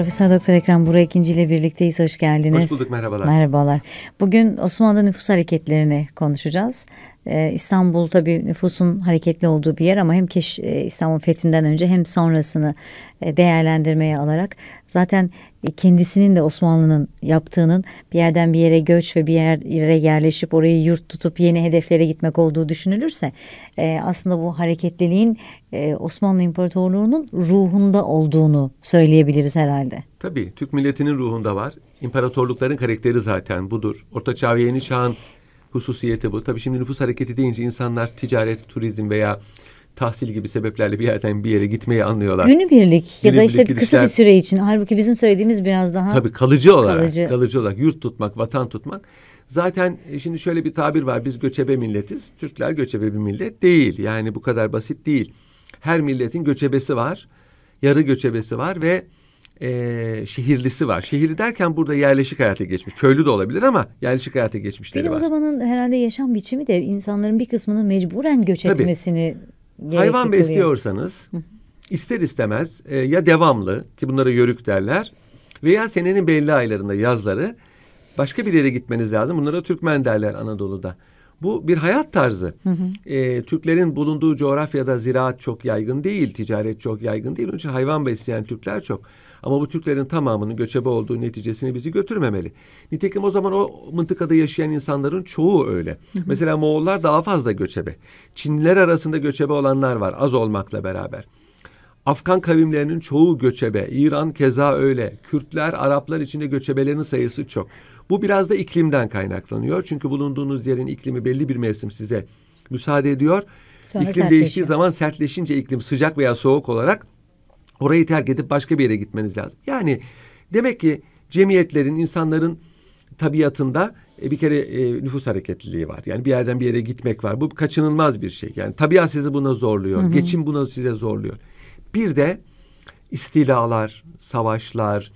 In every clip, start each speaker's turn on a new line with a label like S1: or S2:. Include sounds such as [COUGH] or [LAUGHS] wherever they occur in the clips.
S1: Profesör Doktor Ekrem Burak ikinci ile birlikteyiz. Hoş geldiniz. Hoş bulduk merhabalar. Merhabalar. Bugün Osmanlı nüfus hareketlerini konuşacağız. Ee, İstanbul tabii nüfusun hareketli olduğu bir yer ama hem keş, e, İstanbul fethinden önce hem sonrasını e, değerlendirmeye alarak zaten e, kendisinin de Osmanlı'nın yaptığının bir yerden bir yere göç ve bir yere yerleşip orayı yurt tutup yeni hedeflere gitmek olduğu düşünülürse aslında bu hareketliliğin Osmanlı İmparatorluğu'nun ruhunda olduğunu söyleyebiliriz herhalde.
S2: Tabii Türk milletinin ruhunda var. İmparatorlukların karakteri zaten budur. Ortaçağ ve Yeni Çağ'ın hususiyeti bu. Tabii şimdi nüfus hareketi deyince insanlar ticaret, turizm veya tahsil gibi sebeplerle bir yerden bir yere gitmeyi anlıyorlar. Günübirlik ya da işte bir kısa bir süre
S1: için. Halbuki bizim söylediğimiz biraz daha tabii
S2: kalıcı olarak kalıcı. kalıcı olarak yurt tutmak, vatan tutmak. Zaten e, şimdi şöyle bir tabir var. Biz göçebe milletiz. Türkler göçebe bir millet değil. Yani bu kadar basit değil. Her milletin göçebesi var. Yarı göçebesi var ve e, şehirlisi var. Şehirli derken burada yerleşik hayata geçmiş. Köylü de olabilir ama yerleşik hayata geçmişleri var. Bir de
S1: o zamanın herhalde yaşam biçimi de insanların bir kısmının mecburen göç Tabii. etmesini Hayvan besliyorsanız
S2: ister istemez e, ya devamlı ki bunlara yörük derler veya senenin belli aylarında yazları başka bir yere gitmeniz lazım. Bunlara Türkmen derler Anadolu'da. Bu bir hayat tarzı. Hı hı. E, Türklerin bulunduğu coğrafyada ziraat çok yaygın değil, ticaret çok yaygın değil. Onun için hayvan besleyen Türkler çok. Ama bu Türklerin tamamının göçebe olduğu neticesini bizi götürmemeli. Nitekim o zaman o mıntıkada yaşayan insanların çoğu öyle. Mesela Moğollar daha fazla göçebe. Çinliler arasında göçebe olanlar var az olmakla beraber. Afgan kavimlerinin çoğu göçebe. İran keza öyle. Kürtler, Araplar içinde göçebelerin sayısı çok. Bu biraz da iklimden kaynaklanıyor. Çünkü bulunduğunuz yerin iklimi belli bir mevsim size müsaade ediyor. Sonra iklim değiştiği zaman sertleşince iklim sıcak veya soğuk olarak Orayı terk edip başka bir yere gitmeniz lazım. Yani demek ki cemiyetlerin, insanların tabiatında e, bir kere e, nüfus hareketliliği var. Yani bir yerden bir yere gitmek var. Bu kaçınılmaz bir şey. Yani tabiat sizi buna zorluyor. Hı hı. Geçim buna size zorluyor. Bir de istilalar, savaşlar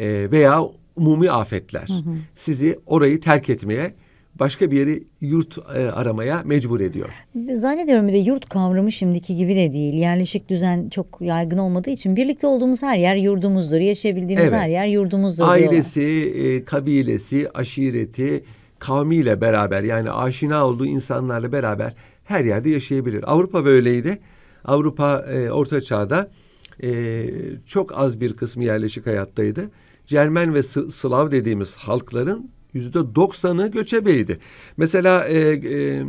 S2: e, veya umumi afetler hı hı. sizi orayı terk etmeye başka bir yeri yurt e, aramaya mecbur ediyor.
S1: Zannediyorum bir de yurt kavramı şimdiki gibi de değil. Yerleşik düzen çok yaygın olmadığı için birlikte olduğumuz her yer yurdumuzdur. Yaşayabildiğimiz evet. her yer yurdumuzdur. Ailesi,
S2: e, kabilesi, aşireti, kavmiyle beraber yani aşina olduğu insanlarla beraber her yerde yaşayabilir. Avrupa böyleydi. Avrupa e, Orta Çağ'da e, çok az bir kısmı yerleşik hayattaydı. Cermen ve Slav dediğimiz halkların yüzde doksanı göçebeydi. Mesela e, e,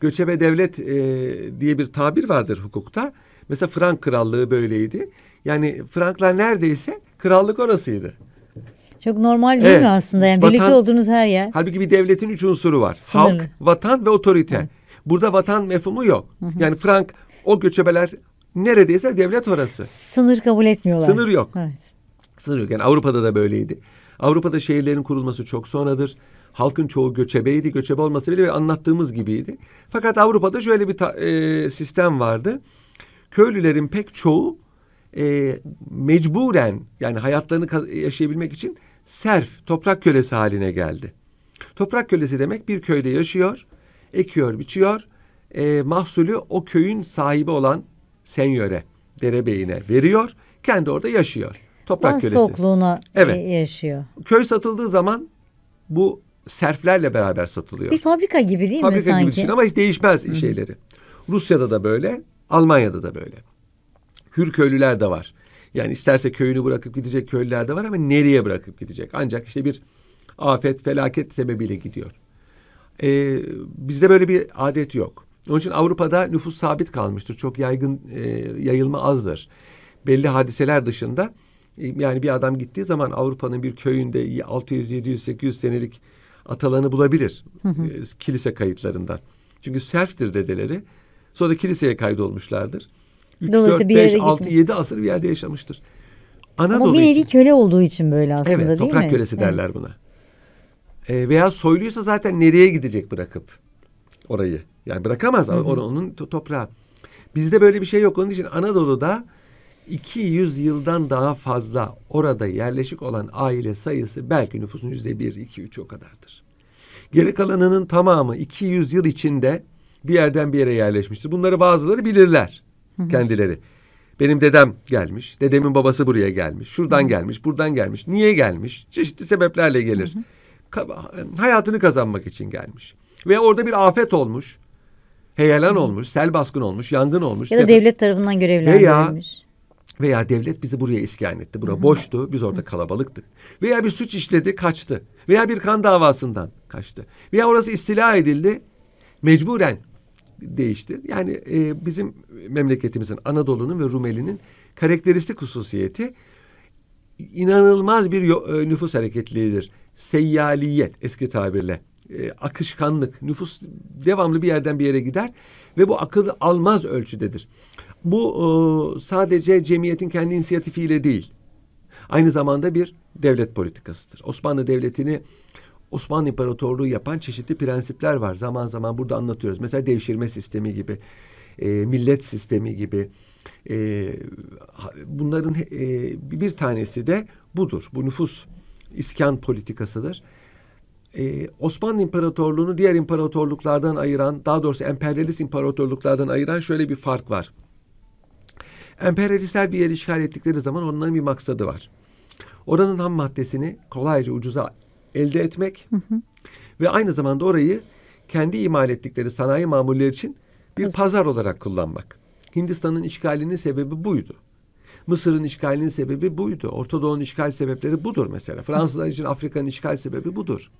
S2: göçebe devlet e, diye bir tabir vardır hukukta. Mesela Frank krallığı böyleydi. Yani Franklar neredeyse krallık orasıydı.
S1: Çok normal değil evet. mi aslında? Yani vatan, birlikte olduğunuz her yer.
S2: Halbuki bir devletin üç unsuru var. Sınırlı. Halk, vatan ve otorite. Hı. Burada vatan mefhumu yok. Hı hı. Yani Frank o göçebeler neredeyse devlet orası.
S1: Sınır kabul etmiyorlar. Sınır yok. Evet.
S2: Sınır yok. Yani Avrupa'da da böyleydi. Avrupa'da şehirlerin kurulması çok sonradır. Halkın çoğu göçebeydi. Göçebe olması bile anlattığımız gibiydi. Fakat Avrupa'da şöyle bir e, sistem vardı. Köylülerin pek çoğu e, mecburen yani hayatlarını yaşayabilmek için serf, toprak kölesi haline geldi. Toprak kölesi demek bir köyde yaşıyor, ekiyor, biçiyor. E, mahsulü o köyün sahibi olan senyöre, derebeyine veriyor. Kendi orada yaşıyor. Toprak kölesi. Stokluğuna e, evet. yaşıyor. Köy satıldığı zaman bu serflerle beraber satılıyor. Bir
S1: fabrika gibi değil fabrika mi sanki? Fabrika gibi düşün ama hiç
S2: değişmez Hı. şeyleri. Rusya'da da böyle, Almanya'da da böyle. Hür köylüler de var. Yani isterse köyünü bırakıp gidecek köylüler de var ama nereye bırakıp gidecek? Ancak işte bir afet, felaket sebebiyle gidiyor. Ee, bizde böyle bir adet yok. Onun için Avrupa'da nüfus sabit kalmıştır. Çok yaygın, e, yayılma azdır. Belli hadiseler dışında yani bir adam gittiği zaman Avrupa'nın bir köyünde 600, 700, 800 senelik atalarını bulabilir. E, kilise kayıtlarından. Çünkü serftir dedeleri. Sonra da kiliseye kaydolmuşlardır. 3, 4, 5, 6, 7 asır bir yerde yaşamıştır. Anadolu Ama bir nevi
S1: köle olduğu için böyle aslında evet, değil mi? Evet toprak kölesi derler
S2: buna. E, veya soyluysa zaten nereye gidecek bırakıp orayı? Yani bırakamaz hı hı. onun toprağı. Bizde böyle bir şey yok. Onun için Anadolu'da 200 yıldan daha fazla orada yerleşik olan aile sayısı belki nüfusun yüzde bir, iki, üç o kadardır. Geri kalanının tamamı 200 yıl içinde bir yerden bir yere yerleşmiştir. Bunları bazıları bilirler kendileri. Benim dedem gelmiş, dedemin babası buraya gelmiş, şuradan gelmiş, buradan gelmiş. Niye gelmiş? Çeşitli sebeplerle gelir. hayatını kazanmak için gelmiş. Ve orada bir afet olmuş. Heyelan olmuş, sel baskın olmuş, yangın olmuş. Ya da
S1: devlet tarafından görevlendirilmiş. Veya
S2: veya devlet bizi buraya iskan etti. Bura boştu. Biz orada kalabalıktık. Veya bir suç işledi, kaçtı. Veya bir kan davasından kaçtı. Veya orası istila edildi. Mecburen değişti. Yani e, bizim memleketimizin, Anadolu'nun ve Rumeli'nin karakteristik hususiyeti inanılmaz bir e, nüfus hareketliğidir. Seyyaliyet eski tabirle. E, akışkanlık, nüfus devamlı bir yerden bir yere gider ve bu akıl almaz ölçüdedir. Bu e, sadece cemiyetin kendi inisiyatifiyle değil, aynı zamanda bir devlet politikasıdır. Osmanlı Devleti'ni Osmanlı İmparatorluğu yapan çeşitli prensipler var. Zaman zaman burada anlatıyoruz. Mesela devşirme sistemi gibi, e, millet sistemi gibi. E, bunların e, bir tanesi de budur. Bu nüfus iskan politikasıdır. E, Osmanlı İmparatorluğu'nu diğer imparatorluklardan ayıran, daha doğrusu emperyalist imparatorluklardan ayıran şöyle bir fark var. Emperyalistler bir yeri işgal ettikleri zaman onların bir maksadı var. Oranın ham maddesini kolayca ucuza elde etmek hı hı. ve aynı zamanda orayı kendi imal ettikleri sanayi mamulleri için bir pazar olarak kullanmak. Hindistan'ın işgalinin sebebi buydu. Mısır'ın işgalinin sebebi buydu. Orta Doğu'nun işgal sebepleri budur mesela. Fransızlar için Afrika'nın işgal sebebi budur.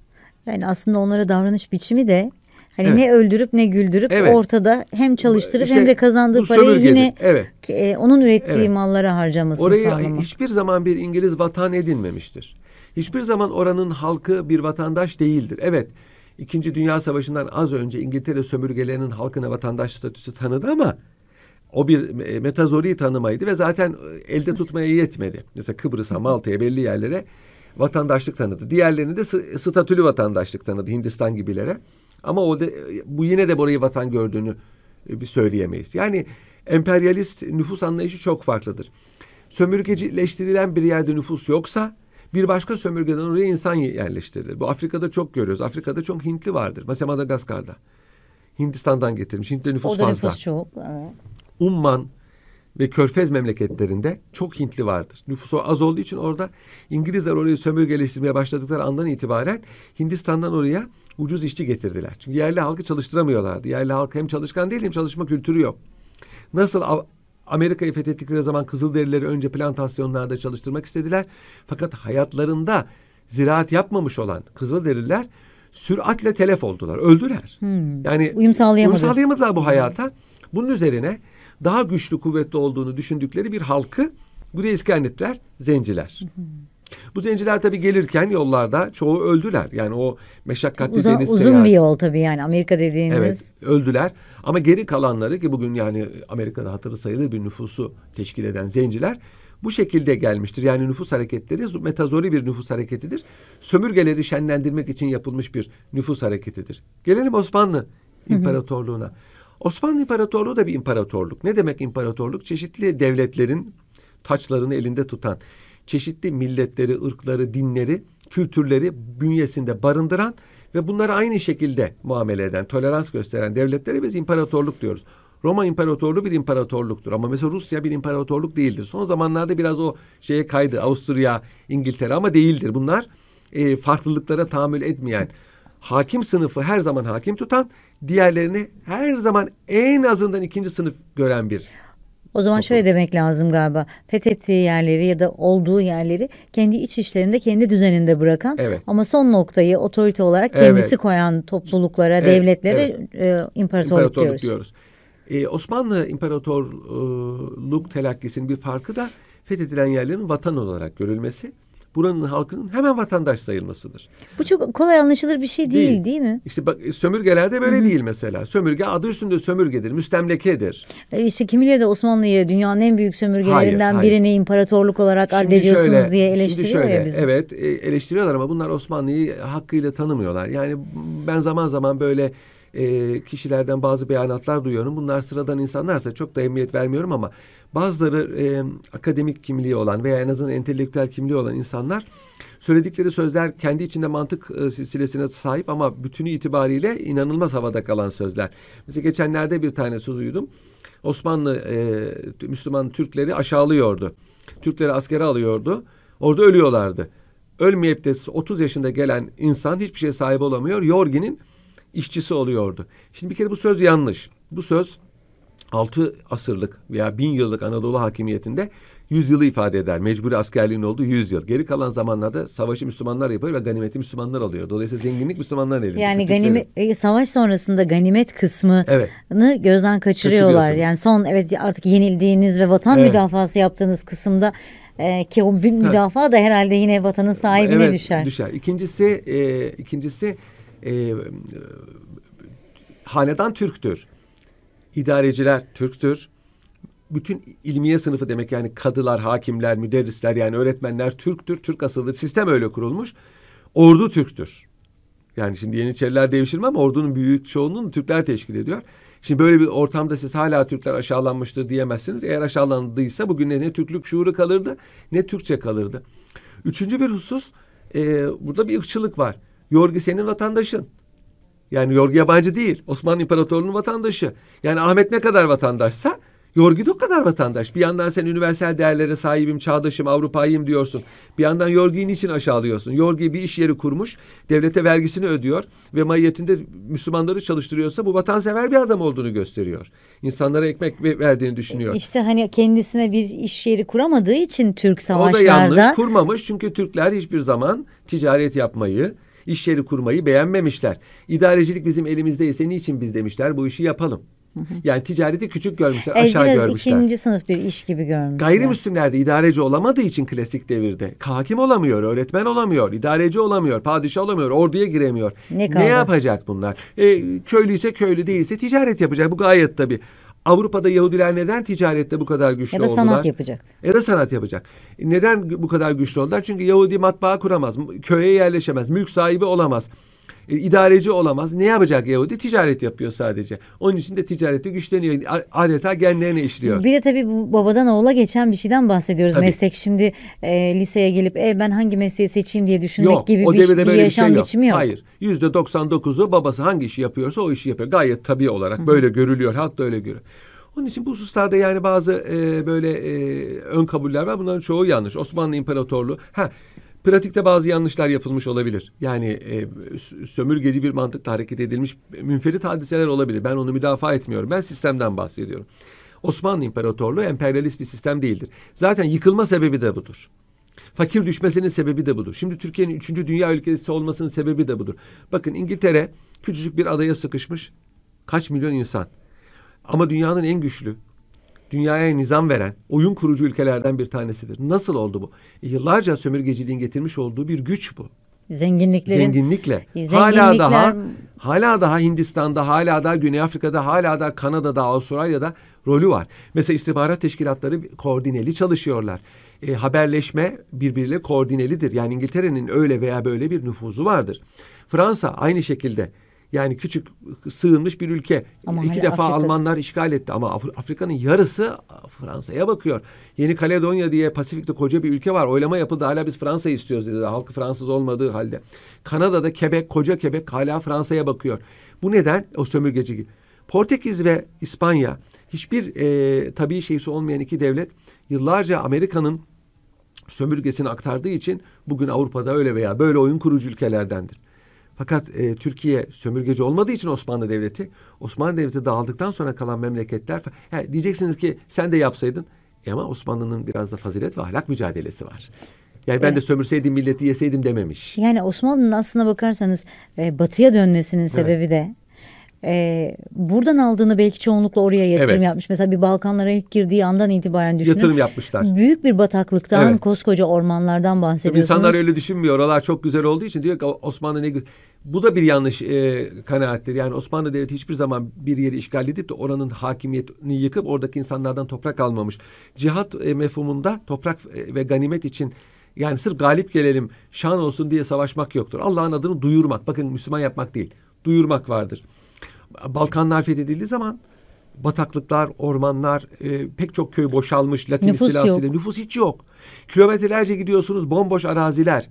S1: Yani aslında onlara davranış biçimi de Hani evet. ne öldürüp ne güldürüp evet. ortada hem çalıştırıp işte, hem de kazandığı parayı yine evet. e, onun ürettiği evet. mallara harcamasını Orayı sağlamak. hiçbir
S2: zaman bir İngiliz vatan edinmemiştir. Hiçbir zaman oranın halkı bir vatandaş değildir. Evet. İkinci Dünya Savaşı'ndan az önce İngiltere sömürgelerinin halkına vatandaş statüsü tanıdı ama o bir metazori tanımaydı ve zaten e, elde tutmaya yetmedi. Mesela Kıbrıs'a, Malta'ya belli yerlere vatandaşlık tanıdı. Diğerlerini de statülü vatandaşlık tanıdı Hindistan gibilere. Ama o de, bu yine de burayı vatan gördüğünü e, bir söyleyemeyiz. Yani emperyalist nüfus anlayışı çok farklıdır. Sömürgecileştirilen bir yerde nüfus yoksa bir başka sömürgeden oraya insan yerleştirilir. Bu Afrika'da çok görüyoruz. Afrika'da çok Hintli vardır. Mesela Madagaskar'da. Hindistan'dan getirmiş. Hintli nüfus o da fazla. nüfus çok. Umman ve Körfez memleketlerinde çok Hintli vardır. Nüfusu az olduğu için orada İngilizler orayı sömürgeleştirmeye başladıkları andan itibaren Hindistan'dan oraya ucuz işçi getirdiler. Çünkü yerli halkı çalıştıramıyorlardı. Yerli halk hem çalışkan değil hem çalışma kültürü yok. Nasıl Amerika'yı fethettikleri zaman Kızılderilileri önce plantasyonlarda çalıştırmak istediler. Fakat hayatlarında ziraat yapmamış olan Kızılderililer süratle telef oldular. Öldüler. Hmm. Yani uyum sağlayamadılar. uyum sağlayamadılar bu hayata. Bunun üzerine daha güçlü kuvvetli olduğunu düşündükleri bir halkı buraya iskan ettiler. Zenciler. Hmm. Bu zenciler tabii gelirken yollarda çoğu öldüler. Yani o meşakkatli Uza, deniz Uzun seyahat. bir
S1: yol tabii yani Amerika dediğiniz. Evet
S2: öldüler ama geri kalanları ki bugün yani Amerika'da hatırı sayılır bir nüfusu teşkil eden zenciler bu şekilde gelmiştir. Yani nüfus hareketleri metazori bir nüfus hareketidir. Sömürgeleri şenlendirmek için yapılmış bir nüfus hareketidir. Gelelim Osmanlı İmparatorluğu'na. Osmanlı İmparatorluğu da bir imparatorluk. Ne demek imparatorluk? Çeşitli devletlerin taçlarını elinde tutan çeşitli milletleri, ırkları, dinleri, kültürleri bünyesinde barındıran ve bunları aynı şekilde muamele eden, tolerans gösteren devletlere biz imparatorluk diyoruz. Roma İmparatorluğu bir imparatorluktur ama mesela Rusya bir imparatorluk değildir. Son zamanlarda biraz o şeye kaydı Avusturya, İngiltere ama değildir. Bunlar e, farklılıklara tahammül etmeyen, hakim sınıfı her zaman hakim tutan, diğerlerini her zaman en azından ikinci sınıf gören bir
S1: o zaman Çok şöyle demek lazım galiba. Fethettiği yerleri ya da olduğu yerleri kendi iç işlerinde, kendi düzeninde bırakan evet. ama son noktayı otorite olarak kendisi evet. koyan topluluklara, evet. devletlere evet. E, imparatorluk, imparatorluk diyoruz. diyoruz.
S2: Ee, Osmanlı imparatorluk e, telakkisinin bir farkı da fethedilen yerlerin vatan olarak görülmesi buranın halkının hemen vatandaş sayılmasıdır.
S1: Bu çok kolay anlaşılır bir şey değil değil, değil mi?
S2: İşte bak e, sömürgelerde böyle Hı-hı. değil mesela. Sömürge adı üstünde sömürgedir, müstemlekedir.
S1: E İşte kimileri de Osmanlı'yı dünyanın en büyük sömürgelerinden hayır, hayır. birini imparatorluk olarak şimdi addediyorsunuz diye eleştiriyor ya bizi.
S2: Evet e, eleştiriyorlar ama bunlar Osmanlı'yı hakkıyla tanımıyorlar. Yani ben zaman zaman böyle e, kişilerden bazı beyanatlar duyuyorum. Bunlar sıradan insanlarsa çok da emniyet vermiyorum ama Bazıları e, akademik kimliği olan veya en azından entelektüel kimliği olan insanlar söyledikleri sözler kendi içinde mantık e, silsilesine sahip ama bütünü itibariyle inanılmaz havada kalan sözler. Mesela geçenlerde bir tanesi duydum. Osmanlı e, Müslüman Türkleri aşağılıyordu. Türkleri askere alıyordu. Orada ölüyorlardı. Ölmeyip de 30 yaşında gelen insan hiçbir şeye sahip olamıyor. Yorgin'in işçisi oluyordu. Şimdi bir kere bu söz yanlış. Bu söz 6 asırlık veya bin yıllık Anadolu hakimiyetinde 100 yılı ifade eder. Mecburi askerliğin olduğu 100 yıl. Geri kalan zamanlarda savaşı Müslümanlar yapıyor ve ganimeti Müslümanlar alıyor. Dolayısıyla zenginlik Müslümanlar elinde. Yani ganime,
S1: savaş sonrasında ganimet kısmını evet. gözden kaçırıyorlar. Yani son evet artık yenildiğiniz ve vatan evet. müdafası yaptığınız kısımda e, ki o müdafaa da herhalde yine vatanın sahibine evet, düşer.
S2: düşer. İkincisi e, ikincisi e, e hanedan Türk'tür. İdareciler Türktür. Bütün ilmiye sınıfı demek yani kadılar, hakimler, müderrisler yani öğretmenler Türktür, Türk asıllı. Sistem öyle kurulmuş. Ordu Türktür. Yani şimdi Yeniçeriler devşirme ama ordunun büyük çoğunluğunu Türkler teşkil ediyor. Şimdi böyle bir ortamda siz hala Türkler aşağılanmıştır diyemezsiniz. Eğer aşağılandıysa bugün ne Türklük şuuru kalırdı ne Türkçe kalırdı. Üçüncü bir husus e, burada bir ırkçılık var. Yorgi senin vatandaşın. Yani Yorgi yabancı değil. Osmanlı İmparatorluğu'nun vatandaşı. Yani Ahmet ne kadar vatandaşsa Yorgi de o kadar vatandaş. Bir yandan sen üniversal değerlere sahibim, çağdaşım, Avrupa'yım diyorsun. Bir yandan Yorgi'yi niçin aşağılıyorsun? Yorgi bir iş yeri kurmuş, devlete vergisini ödüyor ve mahiyetinde Müslümanları çalıştırıyorsa bu vatansever bir adam olduğunu gösteriyor. İnsanlara ekmek verdiğini düşünüyor. E,
S1: işte hani kendisine bir iş yeri kuramadığı için Türk savaşlarda... O da yanlış,
S2: kurmamış çünkü Türkler hiçbir zaman ticaret yapmayı, İş yeri kurmayı beğenmemişler. İdarecilik bizim elimizde ise niçin biz demişler bu işi yapalım. Yani ticareti küçük görmüşler, evet, aşağı biraz görmüşler. ikinci
S1: sınıf bir iş gibi görmüşler. Gayrimüslimler
S2: de idareci olamadığı için klasik devirde hakim olamıyor, öğretmen olamıyor, idareci olamıyor, padişah olamıyor, orduya giremiyor.
S1: Ne, ne yapacak
S2: bunlar? E, köylü ise köylü değilse ticaret yapacak. Bu gayet tabii Avrupa'da Yahudiler neden ticarette bu kadar güçlü oldular? Ya da sanat oldular? yapacak. Ya da sanat yapacak. Neden bu kadar güçlü oldular? Çünkü Yahudi matbaa kuramaz, köye yerleşemez, mülk sahibi olamaz. E, idareci olamaz. Ne yapacak Yahudi? Ticaret yapıyor sadece. Onun için de ticareti güçleniyor. Adeta genlerine işliyor.
S1: Bir de tabii bu babadan oğula geçen bir şeyden bahsediyoruz. Tabii. Meslek şimdi e, liseye gelip e, ben hangi mesleği seçeyim diye düşünmek yok, gibi o bir, bir yaşam bir şey yok. biçimi yok. Hayır. Yüzde
S2: 99'u babası hangi işi yapıyorsa o işi yapıyor. Gayet tabii olarak hı böyle görülüyor. Halk da öyle görüyor. Onun için bu hususlarda yani bazı e, böyle e, ön kabuller var. Bunların çoğu yanlış. Osmanlı İmparatorluğu. Ha Pratikte bazı yanlışlar yapılmış olabilir. Yani e, sömürgeci bir mantıkla hareket edilmiş e, münferit hadiseler olabilir. Ben onu müdafaa etmiyorum. Ben sistemden bahsediyorum. Osmanlı İmparatorluğu emperyalist bir sistem değildir. Zaten yıkılma sebebi de budur. Fakir düşmesinin sebebi de budur. Şimdi Türkiye'nin üçüncü dünya ülkesi olmasının sebebi de budur. Bakın İngiltere küçücük bir adaya sıkışmış kaç milyon insan. Ama dünyanın en güçlü, dünyaya nizam veren oyun kurucu ülkelerden bir tanesidir. Nasıl oldu bu? E, yıllarca sömürgeciliğin getirmiş olduğu bir güç bu.
S1: Zenginliklerin zenginlikle zenginlikler... hala daha
S2: hala daha Hindistan'da, hala daha Güney Afrika'da, hala daha Kanada'da, Avustralya'da rolü var. Mesela istihbarat teşkilatları koordineli çalışıyorlar. E, haberleşme birbiriyle koordinelidir. Yani İngiltere'nin öyle veya böyle bir nüfuzu vardır. Fransa aynı şekilde yani küçük sığınmış bir ülke. Ama İki hani defa Afrika... Almanlar işgal etti ama Af Afrika'nın yarısı Fransa'ya bakıyor. Yeni Kaledonya diye Pasifik'te koca bir ülke var. Oylama yapıldı hala biz Fransa istiyoruz dedi. Halkı Fransız olmadığı halde. Kanada'da Kebek, koca Kebek hala Fransa'ya bakıyor. Bu neden? O sömürgeci. Portekiz ve İspanya hiçbir e, tabii şeysi olmayan iki devlet yıllarca Amerika'nın sömürgesini aktardığı için bugün Avrupa'da öyle veya böyle oyun kurucu ülkelerdendir. Fakat e, Türkiye sömürgeci olmadığı için Osmanlı Devleti, Osmanlı Devleti dağıldıktan sonra kalan memleketler... He, diyeceksiniz ki sen de yapsaydın. E ama Osmanlı'nın biraz da fazilet ve ahlak mücadelesi var. Yani ben evet. de sömürseydim milleti yeseydim dememiş.
S1: Yani Osmanlı'nın aslına bakarsanız e, batıya dönmesinin sebebi evet. de e, buradan aldığını belki çoğunlukla oraya yatırım evet. yapmış. Mesela bir Balkanlara ilk girdiği andan itibaren düşünün. Yatırım yapmışlar. Büyük bir bataklıktan, evet. koskoca ormanlardan bahsediyorsunuz. Tabii insanlar
S2: öyle düşünmüyor. Oralar çok güzel olduğu için diyor ki Osmanlı ne güzel. Bu da bir yanlış e, kanaattir. Yani Osmanlı Devleti hiçbir zaman bir yeri işgal edip de oranın hakimiyetini yıkıp oradaki insanlardan toprak almamış. Cihat e, mefhumunda toprak e, ve ganimet için yani sırf galip gelelim, şan olsun diye savaşmak yoktur. Allah'ın adını duyurmak, bakın Müslüman yapmak değil, duyurmak vardır. Balkanlar fethedildiği zaman bataklıklar, ormanlar, e, pek çok köy boşalmış Latin nüfus istilasıyla. Yok. Nüfus hiç yok. Kilometrelerce gidiyorsunuz bomboş araziler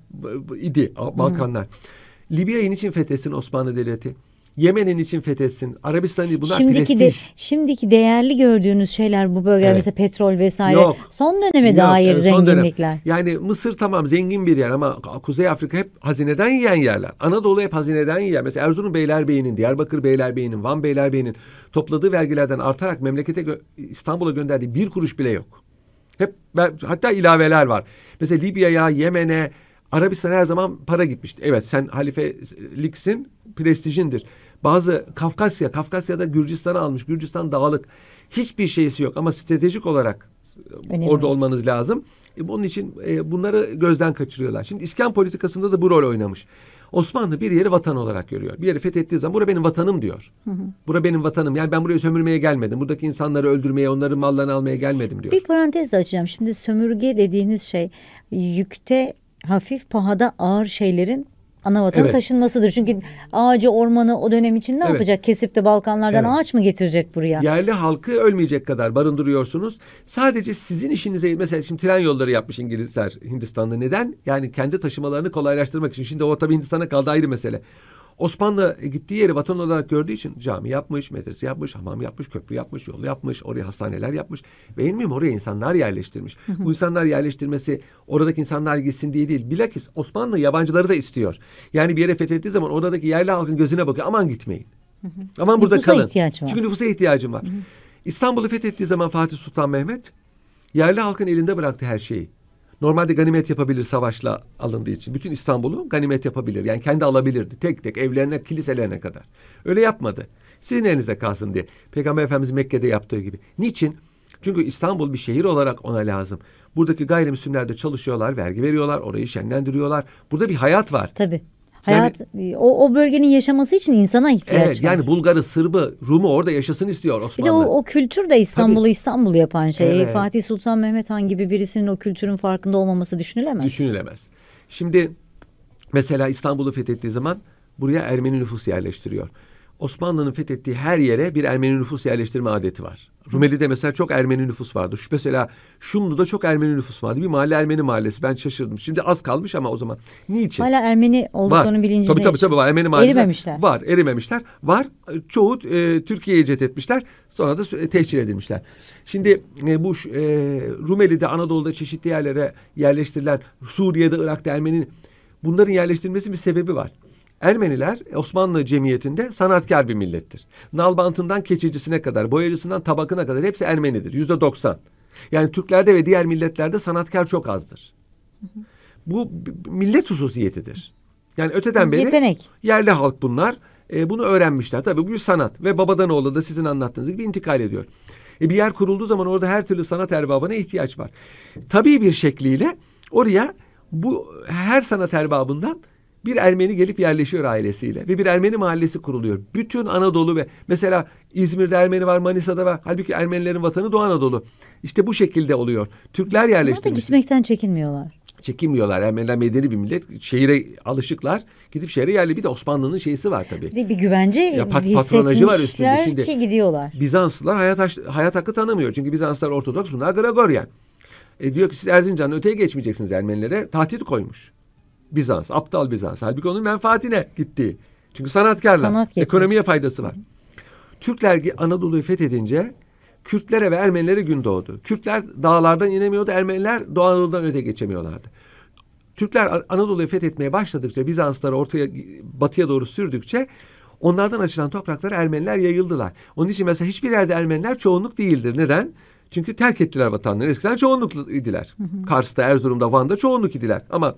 S2: idi Balkanlar. Hmm. Libya'yı niçin fethetsin Osmanlı Devleti? Yemen'in için fethetsin. Arabistan bunlar şimdiki prestij. De,
S1: şimdiki değerli gördüğünüz şeyler bu bölgeler evet. mesela petrol vesaire. Yok. Son döneme Yok, dair evet, zenginlikler. Dönem.
S2: Yani Mısır tamam zengin bir yer ama Kuzey Afrika hep hazineden yiyen yerler. Anadolu hep hazineden yiyen. Mesela Erzurum Beylerbeyi'nin, Diyarbakır Beylerbeyi'nin, Van Beylerbeyi'nin topladığı vergilerden artarak memlekete İstanbul'a gönderdiği bir kuruş bile yok. Hep hatta ilaveler var. Mesela Libya'ya, Yemen'e, Arabistan'a her zaman para gitmişti. Evet sen halifeliksin, prestijindir. Bazı Kafkasya, Kafkasya'da Gürcistan'ı almış. Gürcistan dağlık. Hiçbir şeysi yok ama stratejik olarak Önemli. orada olmanız lazım. E, bunun için e, bunları gözden kaçırıyorlar. Şimdi İskan politikasında da bu rol oynamış. Osmanlı bir yeri vatan olarak görüyor. Bir yeri fethettiği zaman bura benim vatanım diyor. Hı hı. Bura benim vatanım. Yani ben buraya sömürmeye gelmedim. Buradaki insanları öldürmeye, onların mallarını almaya gelmedim diyor. Bir
S1: parantez de açacağım. Şimdi sömürge dediğiniz şey yükte hafif pahada ağır şeylerin ana vatanın evet. taşınmasıdır. Çünkü ağacı, ormanı o dönem için ne evet. yapacak? Kesip de Balkanlardan evet. ağaç mı getirecek buraya?
S2: Yerli halkı ölmeyecek kadar barındırıyorsunuz. Sadece sizin işinize mesela şimdi tren yolları yapmış İngilizler Hindistan'da. Neden? Yani kendi taşımalarını kolaylaştırmak için. Şimdi o tabii Hindistan'a kaldı ayrı mesele. Osmanlı gittiği yeri vatan olarak gördüğü için cami yapmış, medrese yapmış, hamam yapmış, köprü yapmış, yol yapmış, oraya hastaneler yapmış. Ve en mühim oraya insanlar yerleştirmiş. Bu insanlar yerleştirmesi oradaki insanlar gitsin diye değil. Bilakis Osmanlı yabancıları da istiyor. Yani bir yere fethettiği zaman oradaki yerli halkın gözüne bakıyor. Aman gitmeyin. Aman burada nüfusa kalın. Ihtiyaç var. Çünkü nüfusa ihtiyacım var. İstanbul'u fethettiği zaman Fatih Sultan Mehmet yerli halkın elinde bıraktı her şeyi. Normalde ganimet yapabilir savaşla alındığı için. Bütün İstanbul'u ganimet yapabilir. Yani kendi alabilirdi. Tek tek evlerine, kiliselerine kadar. Öyle yapmadı. Sizin elinizde kalsın diye. Peygamber Efendimiz Mekke'de yaptığı gibi. Niçin? Çünkü İstanbul bir şehir olarak ona lazım. Buradaki gayrimüslimler de çalışıyorlar, vergi veriyorlar, orayı şenlendiriyorlar. Burada bir hayat var. Tabii.
S1: Hayat yani, o, o bölgenin yaşaması için insana ihtiyaç evet, var. Evet yani
S2: Bulgarı, Sırbı, Rum'u orada yaşasın istiyor Osmanlı. Bir de o,
S1: o kültür de İstanbul'u İstanbul yapan şey. Evet. Fatih Sultan Mehmet Han gibi birisinin o kültürün farkında olmaması düşünülemez.
S2: Düşünülemez. Şimdi mesela İstanbul'u fethettiği zaman buraya Ermeni nüfus yerleştiriyor. Osmanlı'nın fethettiği her yere bir Ermeni nüfus yerleştirme adeti var. Rumeli'de mesela çok Ermeni nüfus vardı. Şu mesela Şumlu'da çok Ermeni nüfus vardı. Bir mahalle Ermeni mahallesi. Ben şaşırdım. Şimdi az kalmış ama o zaman. Niçin? Hala
S1: Ermeni olduklarının var. bilincinde. Tabii tabii tabii var. Ermeni mahallesi erimemişler.
S2: var. Erimemişler. Var. Çoğu e, Türkiye'ye icret etmişler. Sonra da e, tehcir edilmişler. Şimdi e, bu e, Rumeli'de Anadolu'da çeşitli yerlere yerleştirilen Suriye'de Irak'ta Ermeni bunların yerleştirilmesi bir sebebi var. Ermeniler Osmanlı cemiyetinde sanatkar bir millettir. Nalbantından keçicisine kadar, boyacısından tabakına kadar hepsi Ermenidir. Yüzde doksan. Yani Türklerde ve diğer milletlerde sanatkar çok azdır. Bu millet hususiyetidir. Yani öteden beri Yetenek. yerli halk bunlar. E, bunu öğrenmişler. Tabii bu bir sanat ve babadan oğlu da sizin anlattığınız gibi intikal ediyor. E, bir yer kurulduğu zaman orada her türlü sanat erbabına ihtiyaç var. Tabii bir şekliyle oraya bu her sanat erbabından bir Ermeni gelip yerleşiyor ailesiyle ve bir Ermeni mahallesi kuruluyor. Bütün Anadolu ve mesela İzmir'de Ermeni var, Manisa'da var. Halbuki Ermenilerin vatanı Doğu Anadolu. İşte bu şekilde oluyor. Türkler yerleştirmiş. Ama
S1: gitmekten çekinmiyorlar.
S2: Çekinmiyorlar. Ermeniler medeni bir millet. Şehire alışıklar. Gidip şehre yerli. Bir de Osmanlı'nın şeysi var tabii. Bir, de bir güvence ya pat, patronajı var üstünde. Şimdi ki gidiyorlar. Bizanslılar hayat, hayat hakkı tanımıyor. Çünkü Bizanslılar Ortodoks bunlar Gregorian. E diyor ki siz Erzincan'ın öteye geçmeyeceksiniz Ermenilere. Tatil koymuş. Bizans, aptal Bizans. Halbuki onun menfaatine gittiği. Çünkü sanatkarlar. Sanat ekonomiye faydası var. Türkler Anadolu'yu fethedince Kürtlere ve Ermenilere gün doğdu. Kürtler dağlardan inemiyordu, Ermeniler Doğu Anadolu'dan öte geçemiyorlardı. Türkler Anadolu'yu fethetmeye başladıkça Bizansları ortaya batıya doğru sürdükçe onlardan açılan topraklara Ermeniler yayıldılar. Onun için mesela hiçbir yerde Ermeniler çoğunluk değildir. Neden? Çünkü terk ettiler vatanları. Eskiden çoğunluk idiler. Hı Kars'ta, Erzurum'da, Van'da çoğunluk idiler. Ama